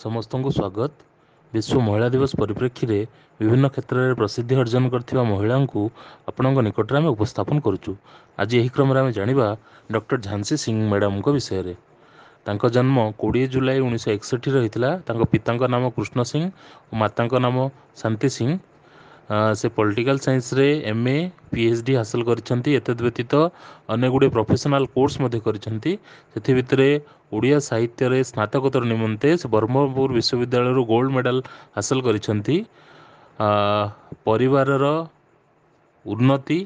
ସମସ୍ତଙ୍କୁ ସ୍ୱାଗତ ବିଶ୍ୱ ମହିଳା ଦିବସ ପରିପ୍ରେକ୍ଷୀରେ ବିଭିନ୍ନ କ୍ଷେତ୍ରରେ ପ୍ରସିଦ୍ଧି ଅର୍ଜନ କରିଥିବା ମହିଳାଙ୍କୁ ଆପଣଙ୍କ ନିକଟରେ ଆମେ ଉପସ୍ଥାପନ କରୁଛୁ ଆଜି ଏହି କ୍ରମରେ ଆମେ ଜାଣିବା ଡକ୍ଟର ଝାନ୍ସୀ ସିଂ ମ୍ୟାଡ଼ାମଙ୍କ ବିଷୟରେ ତାଙ୍କ ଜନ୍ମ କୋଡ଼ିଏ ଜୁଲାଇ ଉଣେଇଶହ ଏକଷଠିରେ ହୋଇଥିଲା ତାଙ୍କ ପିତାଙ୍କ ନାମ କୃଷ୍ଣ ସିଂ ଓ ମାତାଙ୍କ ନାମ ଶାନ୍ତି ସିଂ ସେ ପଲିଟିକାଲ୍ ସାଇନ୍ସରେ M A P H D ହାସଲ କରିଛନ୍ତି ଏତଦ୍ ବ୍ୟତୀତ ଅନେକ ଗୁଡ଼ିଏ ପ୍ରଫେସନାଲ କୋର୍ସ ମଧ୍ୟ କରିଛନ୍ତି ସେଥି ଭିତରେ ଓଡ଼ିଆ ସାହିତ୍ୟରେ ସ୍ନାତକୋତ୍ତର ନିମନ୍ତେ ସେ ବ୍ରହ୍ମପୁର ବିଶ୍ୱବିଦ୍ୟାଳୟରୁ ଗୋଲ୍ଡ ମେଡ଼ାଲ ହାସଲ କରିଛନ୍ତି ପରିବାରର ଉନ୍ନତି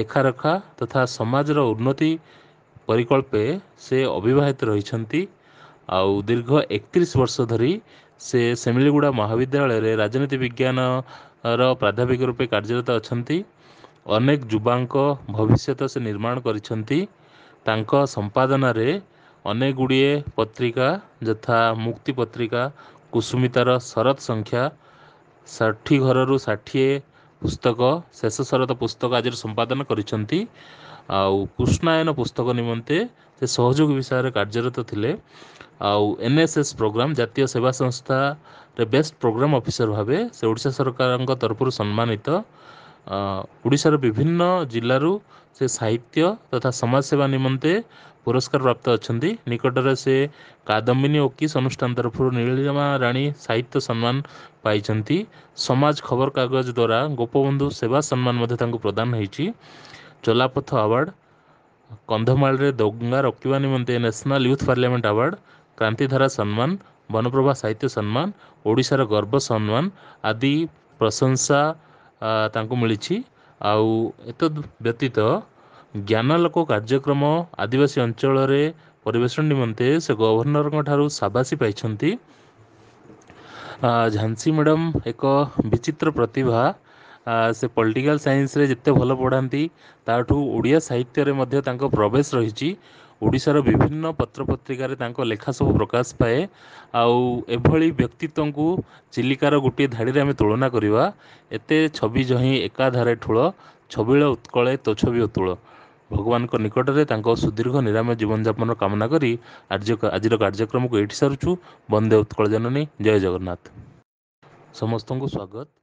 ଦେଖା ରଖା ତଥା ସମାଜର ଉନ୍ନତି ପରିକଳ୍ପେ ସେ ଅବିବାହିତ ରହିଛନ୍ତି ଆଉ ଦୀର୍ଘ ଏକତିରିଶ ବର୍ଷ ଧରି ସେ ସେମିଳିଗୁଡ଼ା ମହାବିଦ୍ୟାଳୟରେ ରାଜନୀତି ବିଜ୍ଞାନ ର ପ୍ରାଧ୍ୟାପିକ ରୂପେ କାର୍ଯ୍ୟରତ ଅଛନ୍ତି ଅନେକ ଯୁବାଙ୍କ ଭବିଷ୍ୟତ ସେ ନିର୍ମାଣ କରିଛନ୍ତି ତାଙ୍କ ସମ୍ପାଦନାରେ ଅନେକ ଗୁଡ଼ିଏ ପତ୍ରିକା ଯଥା ମୁକ୍ତି ପତ୍ରିକା କୁସୁମିତାର ଶରତ ସଂଖ୍ୟା ଷାଠିଏ ଘରରୁ ଷାଠିଏ ପୁସ୍ତକ ଶେଷ ଶରତ ପୁସ୍ତକ ଆଜିର ସମ୍ପାଦନ କରିଛନ୍ତି ଆଉ କୃଷ୍ଣାୟନ ପୁସ୍ତକ ନିମନ୍ତେ ସେ ସହଯୋଗ ବିଷୟରେ କାର୍ଯ୍ୟରତ ଥିଲେ ଆଉ ଏନ୍ ଏସ୍ ଏସ୍ ପ୍ରୋଗ୍ରାମ୍ ଜାତୀୟ ସେବା ସଂସ୍ଥାରେ ବେଷ୍ଟ ପ୍ରୋଗ୍ରାମ୍ ଅଫିସର ଭାବେ ସେ ଓଡ଼ିଶା ସରକାରଙ୍କ ତରଫରୁ ସମ୍ମାନିତ ଓଡ଼ିଶାର ବିଭିନ୍ନ ଜିଲ୍ଲାରୁ ସେ ସାହିତ୍ୟ ତଥା ସମାଜସେବା ନିମନ୍ତେ ପୁରସ୍କାର ପ୍ରାପ୍ତ ଅଛନ୍ତି ନିକଟରେ ସେ କାଦମ୍ବିନୀ ଓକିସ୍ ଅନୁଷ୍ଠାନ ତରଫରୁ ନୀଳିମା ରାଣୀ ସାହିତ୍ୟ ସମ୍ମାନ ପାଇଛନ୍ତି ସମାଜ ଖବରକାଗଜ ଦ୍ୱାରା ଗୋପବନ୍ଧୁ ସେବା ସମ୍ମାନ ମଧ୍ୟ ତାଙ୍କୁ ପ୍ରଦାନ ହୋଇଛି ଚୋଲାପଥ ଆୱାର୍ଡ଼ କନ୍ଧମାଳରେ ଦଙ୍ଗା ରୋକିବା ନିମନ୍ତେ national youth parliament award Krantidhara Samman Banaprabha ସାହିତ୍ୟ ସମ୍ମାନ ଓଡ଼ିଶାର ଗର୍ବ ସମ୍ମାନ ଆଦି ପ୍ରଶଂସା ତାଙ୍କୁ ମିଳିଛି ଆଉ ଏତଦ୍ ବ୍ୟତୀତ ଜ୍ଞାନଲୋକ କାର୍ଯ୍ୟକ୍ରମ ଆଦିବାସୀ ଅଞ୍ଚଳରେ ପରିବେଷଣ ନିମନ୍ତେ ସେ ଗଭର୍ଣ୍ଣରଙ୍କ ଠାରୁ ସାବାସୀ ପାଇଛନ୍ତି ଝାନ୍ସୀ ମ୍ୟାଡ଼ାମ୍ ଏକ ବିଚିତ୍ର ପ୍ରତିଭା ସେ ପଲିଟିକାଲ୍ ସାଇନ୍ସରେ ଯେତେ ଭଲ ପଢ଼ାନ୍ତି ତାଠୁ ଓଡ଼ିଆ ସାହିତ୍ୟରେ ମଧ୍ୟ ତାଙ୍କ ପ୍ରବେଶ ରହିଛି ଓଡ଼ିଶାର ବିଭିନ୍ନ ପତ୍ରପତ୍ରିକାରେ ତାଙ୍କ ଲେଖା ସବୁ ପ୍ରକାଶ ପାଏ ଆଉ ଏଭଳି ବ୍ୟକ୍ତିତ୍ୱଙ୍କୁ ଚିଲିକାର ଗୋଟିଏ ଧାଡ଼ିରେ ଆମେ ତୁଳନା କରିବା ଏତେ ଛବି ଜହିଁ ଏକାଧାରେ ଠୁଳ ଛବିଳ ଉତ୍କଳେ ତୋ ଛବି ଅତୁଳ ଭଗବାନଙ୍କ ନିକଟରେ ତାଙ୍କ ସୁଦୀର୍ଘ ନିରାମୟ ଜୀବନଯାପନର କାମନା କରି ଆଜିର କାର୍ଯ୍ୟକ୍ରମକୁ ଏଇଠି ସାରୁଛୁ ବନ୍ଦେ ଉତ୍କଳ ଜନନୀ ଜୟ ଜଗନ୍ନାଥ ସମସ୍ତଙ୍କୁ ସ୍ୱାଗତ